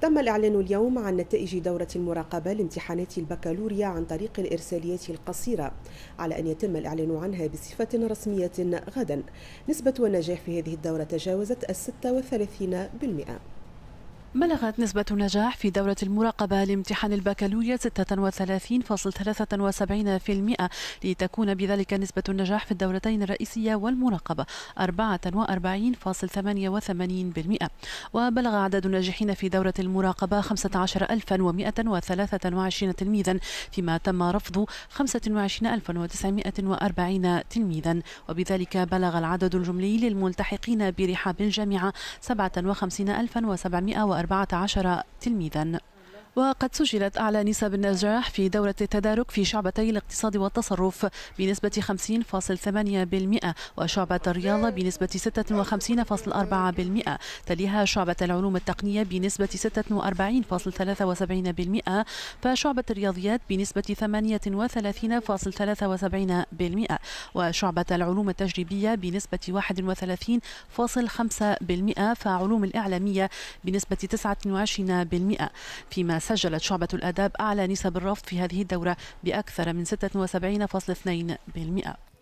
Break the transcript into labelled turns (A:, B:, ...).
A: تم الإعلان اليوم عن نتائج دورة المراقبة لامتحانات البكالوريا عن طريق الإرساليات القصيرة على أن يتم الإعلان عنها بصفة رسمية غدا نسبة النجاح في هذه الدورة تجاوزت الستة والثلاثين بالمئة
B: بلغت نسبة النجاح في دورة المراقبة لامتحان البكالوريا 36.73% لتكون بذلك نسبة النجاح في الدورتين الرئيسية والمراقبة 44.88% وبلغ عدد الناجحين في دورة المراقبة 15123 تلميذا فيما تم رفض 25940 تلميذا وبذلك بلغ العدد الجملي للملتحقين برحاب الجامعة 57740 14 تلميذاً وقد سجلت أعلى نسب النجاح في دورة التدارك في شعبتي الاقتصاد والتصرف بنسبة 50.8% وشعبة الرياضة بنسبة 56.4% تليها شعبة العلوم التقنية بنسبة 46.73% فشعبة الرياضيات بنسبة 38.73% وشعبة العلوم التجريبية بنسبة 31.5% فعلوم الإعلامية بنسبة 29% فيما سجلت شعبة الآداب أعلى نسب الرفض في هذه الدورة بأكثر من 76.2%